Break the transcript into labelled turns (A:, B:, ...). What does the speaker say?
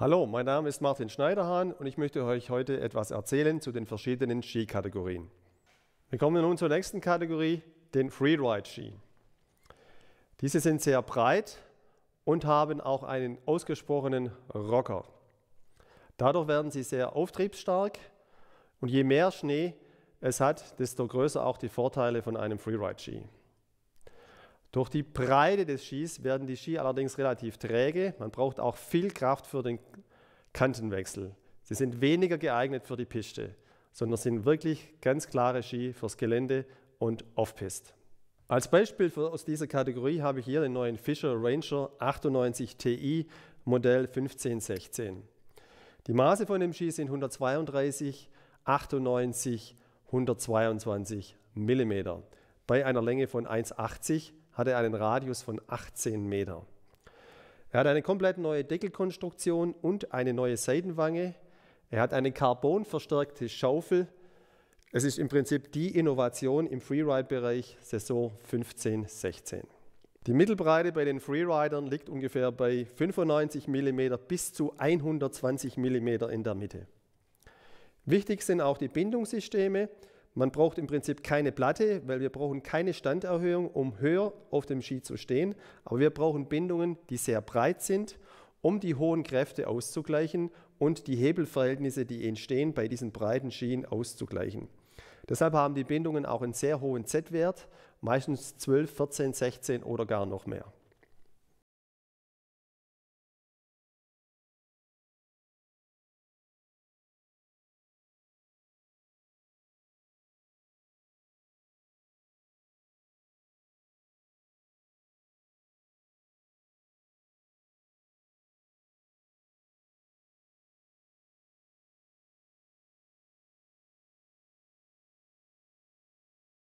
A: Hallo, mein Name ist Martin Schneiderhahn und ich möchte euch heute etwas erzählen zu den verschiedenen Skikategorien. Wir kommen nun zur nächsten Kategorie, den Freeride-Ski. Diese sind sehr breit und haben auch einen ausgesprochenen Rocker. Dadurch werden sie sehr auftriebsstark und je mehr Schnee es hat, desto größer auch die Vorteile von einem Freeride-Ski. Durch die Breite des Skis werden die Ski allerdings relativ träge. Man braucht auch viel Kraft für den Kantenwechsel. Sie sind weniger geeignet für die Piste, sondern sind wirklich ganz klare Ski fürs Gelände und Off-Pist. Als Beispiel für, aus dieser Kategorie habe ich hier den neuen Fischer Ranger 98 Ti Modell 1516. Die Maße von dem Ski sind 132, 98, 122 mm bei einer Länge von 1,80 mm hat er einen Radius von 18 Meter. Er hat eine komplett neue Deckelkonstruktion und eine neue Seitenwange. Er hat eine carbonverstärkte Schaufel. Es ist im Prinzip die Innovation im Freeride-Bereich Saison 15-16. Die Mittelbreite bei den Freeridern liegt ungefähr bei 95 mm bis zu 120 mm in der Mitte. Wichtig sind auch die Bindungssysteme man braucht im Prinzip keine Platte, weil wir brauchen keine Standerhöhung, um höher auf dem Ski zu stehen. Aber wir brauchen Bindungen, die sehr breit sind, um die hohen Kräfte auszugleichen und die Hebelverhältnisse, die entstehen, bei diesen breiten Skien auszugleichen. Deshalb haben die Bindungen auch einen sehr hohen Z-Wert, meistens 12, 14, 16 oder gar noch mehr.